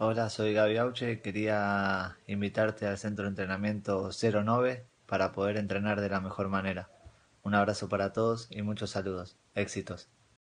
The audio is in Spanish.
Hola, soy Gaby Auche. Quería invitarte al centro de entrenamiento 09 para poder entrenar de la mejor manera. Un abrazo para todos y muchos saludos. Éxitos.